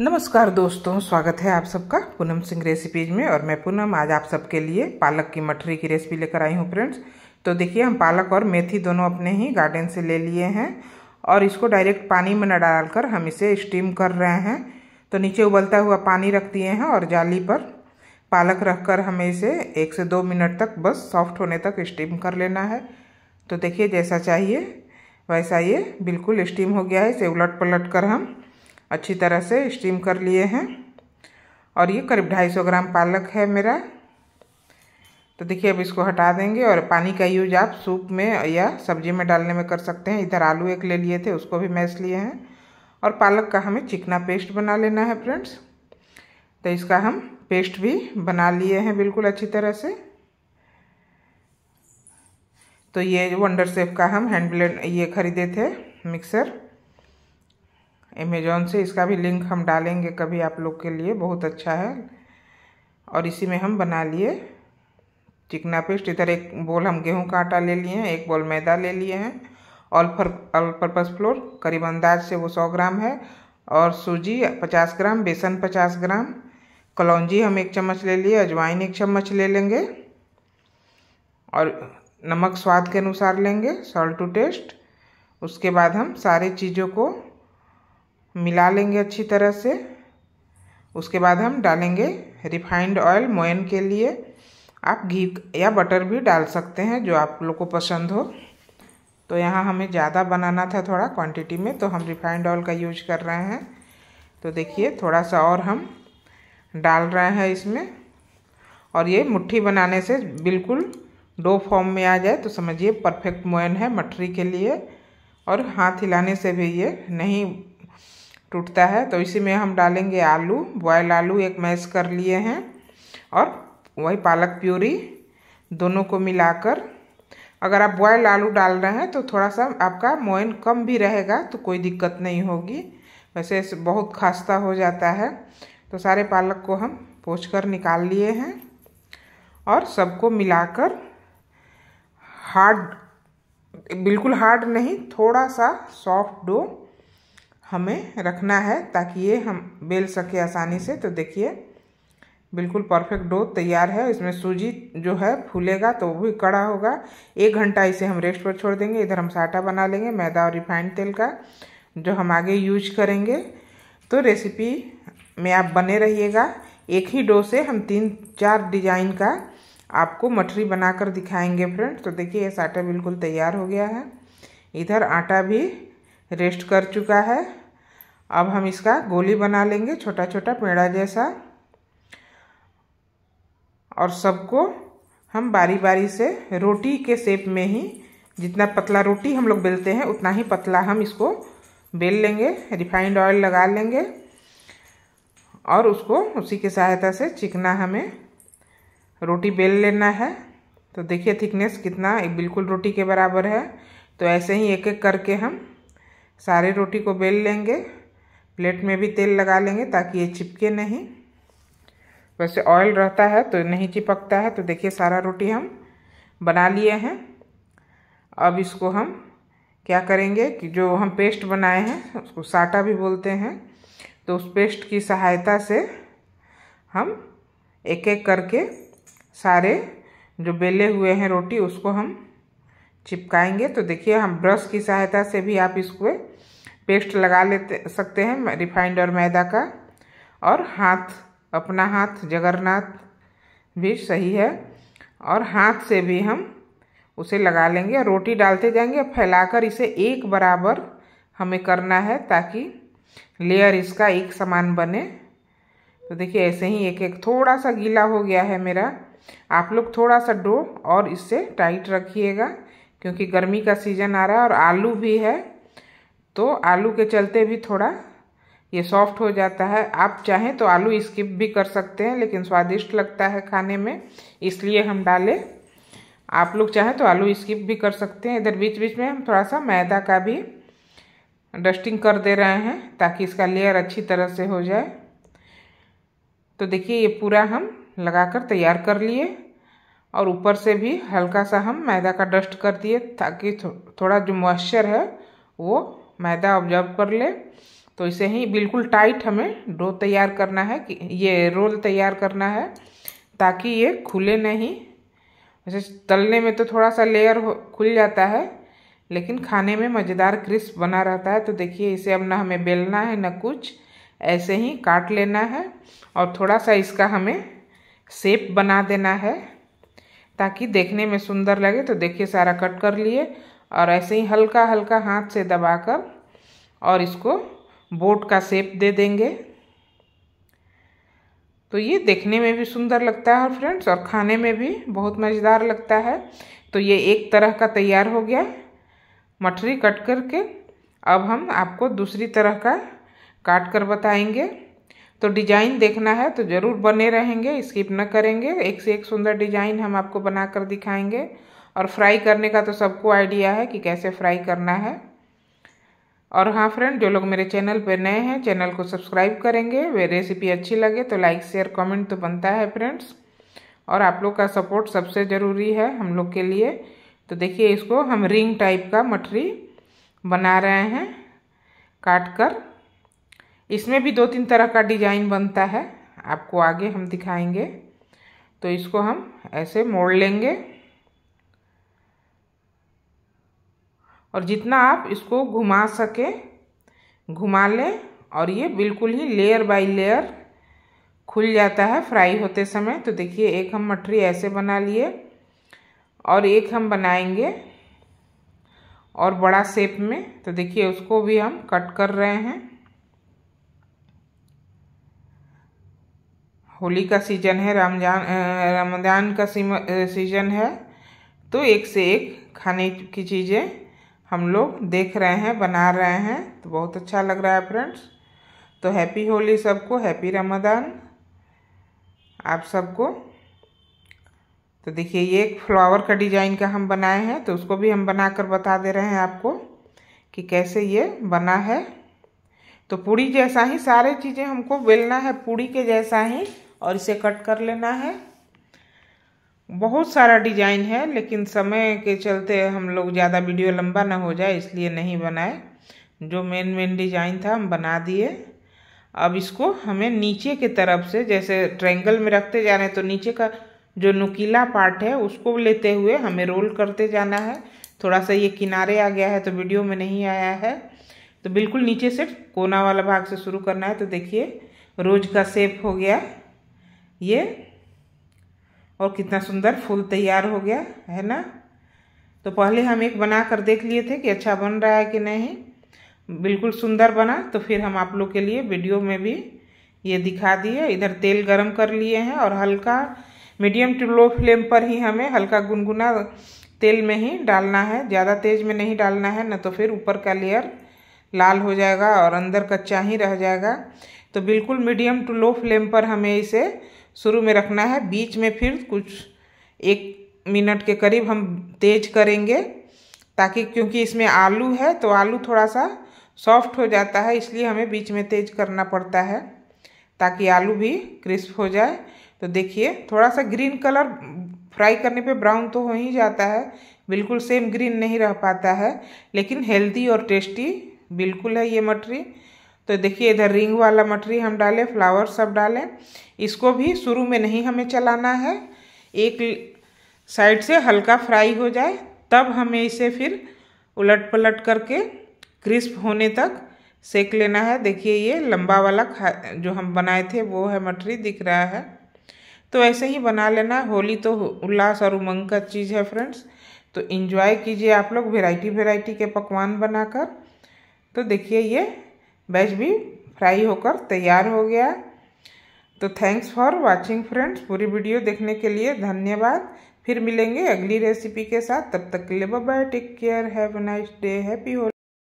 नमस्कार दोस्तों स्वागत है आप सबका पूनम सिंह रेसिपीज में और मैं पूनम आज आप सबके लिए पालक की मठरी की रेसिपी लेकर आई हूँ फ्रेंड्स तो देखिए हम पालक और मेथी दोनों अपने ही गार्डन से ले लिए हैं और इसको डायरेक्ट पानी में न डालकर हम इसे स्टीम कर रहे हैं तो नीचे उबलता हुआ पानी रख दिए हैं और जाली पर पालक रख कर हमें इसे एक से दो मिनट तक बस सॉफ्ट होने तक स्टीम कर लेना है तो देखिए जैसा चाहिए वैसा ये बिल्कुल स्टीम हो गया है इसे उलट पलट कर हम अच्छी तरह से स्टीम कर लिए हैं और ये करीब 250 ग्राम पालक है मेरा तो देखिए अब इसको हटा देंगे और पानी का यूज आप सूप में या सब्जी में डालने में कर सकते हैं इधर आलू एक ले लिए थे उसको भी मैस लिए हैं और पालक का हमें चिकना पेस्ट बना लेना है फ्रेंड्स तो इसका हम पेस्ट भी बना लिए हैं बिल्कुल अच्छी तरह से तो ये वंडर सेफ का हम हैंड ब्लेंड ये खरीदे थे मिक्सर अमेजोन से इसका भी लिंक हम डालेंगे कभी आप लोग के लिए बहुत अच्छा है और इसी में हम बना लिए चिकना पेस्ट इधर एक बोल हम गेहूं का आटा ले लिए हैं एक बोल मैदा ले लिए हैं all fur all purpose flour करीब अंदाज से वो सौ ग्राम है और सूजी पचास ग्राम बेसन पचास ग्राम कलौजी हम एक चम्मच ले लिए अजवाइन एक चम्मच ले लेंगे और नमक स्वाद के अनुसार लेंगे सॉल्ट टू टेस्ट उसके बाद हम सारे चीज़ों को मिला लेंगे अच्छी तरह से उसके बाद हम डालेंगे रिफाइंड ऑयल मोयन के लिए आप घी या बटर भी डाल सकते हैं जो आप लोग को पसंद हो तो यहाँ हमें ज़्यादा बनाना था थोड़ा क्वांटिटी में तो हम रिफाइंड ऑयल का यूज कर रहे हैं तो देखिए थोड़ा सा और हम डाल रहे हैं इसमें और ये मुट्ठी बनाने से बिल्कुल डो फॉर्म में आ जाए तो समझिए परफेक्ट मोयन है मटरी के लिए और हाथ हिलाने से भी ये नहीं टूटता है तो इसी में हम डालेंगे आलू बॉयल आलू एक मैश कर लिए हैं और वही पालक प्यूरी दोनों को मिलाकर अगर आप बॉयल आलू डाल रहे हैं तो थोड़ा सा आपका मोइन कम भी रहेगा तो कोई दिक्कत नहीं होगी वैसे बहुत खास्ता हो जाता है तो सारे पालक को हम पोछ कर निकाल लिए हैं और सबको मिलाकर हार्ड बिल्कुल हार्ड नहीं थोड़ा सा सॉफ्ट डो हमें रखना है ताकि ये हम बेल सके आसानी से तो देखिए बिल्कुल परफेक्ट डो तैयार है इसमें सूजी जो है फूलेगा तो वो भी कड़ा होगा एक घंटा इसे हम रेस्ट पर छोड़ देंगे इधर हम साटा बना लेंगे मैदा और रिफाइंड तेल का जो हम आगे यूज करेंगे तो रेसिपी में आप बने रहिएगा एक ही डो से हम तीन चार डिजाइन का आपको मठरी बनाकर दिखाएंगे फ्रेंड तो देखिए ये साटा बिल्कुल तैयार हो गया है इधर आटा भी रेस्ट कर चुका है अब हम इसका गोली बना लेंगे छोटा छोटा पेड़ा जैसा और सबको हम बारी बारी से रोटी के शेप में ही जितना पतला रोटी हम लोग बेलते हैं उतना ही पतला हम इसको बेल लेंगे रिफाइंड ऑयल लगा लेंगे और उसको उसी की सहायता से चिकना हमें रोटी बेल लेना है तो देखिए थिकनेस कितना बिल्कुल रोटी के बराबर है तो ऐसे ही एक एक करके हम सारे रोटी को बेल लेंगे प्लेट में भी तेल लगा लेंगे ताकि ये चिपके नहीं वैसे ऑयल रहता है तो नहीं चिपकता है तो देखिए सारा रोटी हम बना लिए हैं अब इसको हम क्या करेंगे कि जो हम पेस्ट बनाए हैं उसको साटा भी बोलते हैं तो उस पेस्ट की सहायता से हम एक एक करके सारे जो बेले हुए हैं रोटी उसको हम चिपकाएंगे तो देखिए हम ब्रश की सहायता से भी आप इसको पेस्ट लगा लेते सकते हैं रिफाइंड और मैदा का और हाथ अपना हाथ जगरनाथ भी सही है और हाथ से भी हम उसे लगा लेंगे और रोटी डालते जाएंगे फैलाकर इसे एक बराबर हमें करना है ताकि लेयर इसका एक समान बने तो देखिए ऐसे ही एक एक थोड़ा सा गीला हो गया है मेरा आप लोग थोड़ा सा डो और इससे टाइट रखिएगा क्योंकि गर्मी का सीज़न आ रहा है और आलू भी है तो आलू के चलते भी थोड़ा ये सॉफ्ट हो जाता है आप चाहें तो आलू स्किप भी कर सकते हैं लेकिन स्वादिष्ट लगता है खाने में इसलिए हम डालें आप लोग चाहें तो आलू स्किप भी कर सकते हैं इधर बीच बीच में हम थोड़ा सा मैदा का भी डस्टिंग कर दे रहे हैं ताकि इसका लेयर अच्छी तरह से हो जाए तो देखिए ये पूरा हम लगाकर तैयार कर लिए और ऊपर से भी हल्का सा हम मैदा का डस्ट कर दिए ताकि थोड़ा जो मॉइस्चर है वो मैदा ऑब्जर्व कर ले तो इसे ही बिल्कुल टाइट हमें डो तैयार करना है कि ये रोल तैयार करना है ताकि ये खुले नहीं वैसे तलने में तो थोड़ा सा लेयर खुल जाता है लेकिन खाने में मज़ेदार क्रिस्प बना रहता है तो देखिए इसे अब ना हमें बेलना है ना कुछ ऐसे ही काट लेना है और थोड़ा सा इसका हमें सेप बना देना है ताकि देखने में सुंदर लगे तो देखिए सारा कट कर लिए और ऐसे ही हल्का हल्का हाथ से दबाकर और इसको बोट का शेप दे देंगे तो ये देखने में भी सुंदर लगता है फ्रेंड्स और खाने में भी बहुत मज़ेदार लगता है तो ये एक तरह का तैयार हो गया मठरी कट करके अब हम आपको दूसरी तरह का काट कर बताएंगे तो डिजाइन देखना है तो ज़रूर बने रहेंगे स्किप न करेंगे एक से एक सुंदर डिजाइन हम आपको बना कर दिखाएंगे और फ्राई करने का तो सबको आइडिया है कि कैसे फ्राई करना है और हाँ फ्रेंड जो लोग मेरे चैनल पर नए हैं चैनल को सब्सक्राइब करेंगे वे रेसिपी अच्छी लगे तो लाइक शेयर कमेंट तो बनता है फ्रेंड्स और आप लोग का सपोर्ट सबसे ज़रूरी है हम लोग के लिए तो देखिए इसको हम रिंग टाइप का मठरी बना रहे हैं काट कर इसमें भी दो तीन तरह का डिजाइन बनता है आपको आगे हम दिखाएंगे तो इसको हम ऐसे मोड़ लेंगे और जितना आप इसको घुमा सके घुमा लें और ये बिल्कुल ही लेयर बाय लेयर खुल जाता है फ्राई होते समय तो देखिए एक हम मठरी ऐसे बना लिए और एक हम बनाएंगे और बड़ा शेप में तो देखिए उसको भी हम कट कर रहे हैं होली का सीजन है रमजान रमज़ान का सीजन है तो एक से एक खाने की चीज़ें हम लोग देख रहे हैं बना रहे हैं तो बहुत अच्छा लग रहा है फ्रेंड्स तो हैप्पी होली सबको हैप्पी रमदान आप सबको तो देखिए ये एक फ्लावर का डिजाइन का हम बनाए हैं तो उसको भी हम बनाकर बता दे रहे हैं आपको कि कैसे ये बना है तो पूड़ी जैसा ही सारे चीज़ें हमको बेलना है पूड़ी के जैसा ही और इसे कट कर लेना है बहुत सारा डिजाइन है लेकिन समय के चलते हम लोग ज़्यादा वीडियो लंबा ना हो जाए इसलिए नहीं बनाए जो मेन मेन डिजाइन था हम बना दिए अब इसको हमें नीचे के तरफ से जैसे ट्रैंगल में रखते जा रहे हैं तो नीचे का जो नुकीला पार्ट है उसको लेते हुए हमें रोल करते जाना है थोड़ा सा ये किनारे आ गया है तो वीडियो में नहीं आया है तो बिल्कुल नीचे से कोना वाला भाग से शुरू करना है तो देखिए रोज का सेप हो गया ये और कितना सुंदर फूल तैयार हो गया है ना तो पहले हम एक बना कर देख लिए थे कि अच्छा बन रहा है कि नहीं बिल्कुल सुंदर बना तो फिर हम आप लोग के लिए वीडियो में भी ये दिखा दिए इधर तेल गरम कर लिए हैं और हल्का मीडियम टू लो फ्लेम पर ही हमें हल्का गुनगुना तेल में ही डालना है ज़्यादा तेज में नहीं डालना है ना तो फिर ऊपर का लेयर लाल हो जाएगा और अंदर कच्चा ही रह जाएगा तो बिल्कुल मीडियम टू लो फ्लेम पर हमें इसे शुरू में रखना है बीच में फिर कुछ एक मिनट के करीब हम तेज करेंगे ताकि क्योंकि इसमें आलू है तो आलू थोड़ा सा सॉफ्ट हो जाता है इसलिए हमें बीच में तेज करना पड़ता है ताकि आलू भी क्रिस्प हो जाए तो देखिए थोड़ा सा ग्रीन कलर फ्राई करने पे ब्राउन तो हो ही जाता है बिल्कुल सेम ग्रीन नहीं रह पाता है लेकिन हेल्दी और टेस्टी बिल्कुल है ये मटरी तो देखिए इधर रिंग वाला मटरी हम डालें फ्लावर सब डालें इसको भी शुरू में नहीं हमें चलाना है एक साइड से हल्का फ्राई हो जाए तब हमें इसे फिर उलट पलट करके क्रिस्प होने तक सेक लेना है देखिए ये लंबा वाला खा जो हम बनाए थे वो है मटरी दिख रहा है तो ऐसे ही बना लेना होली तो उल्लास और उमंग का चीज़ है फ्रेंड्स तो इन्जॉय कीजिए आप लोग वेराइटी वेराइटी के पकवान बनाकर तो देखिए ये वेज भी फ्राई होकर तैयार हो गया तो थैंक्स फॉर वाचिंग फ्रेंड्स पूरी वीडियो देखने के लिए धन्यवाद फिर मिलेंगे अगली रेसिपी के साथ तब तक के लिए bye take care have nice day happy Holi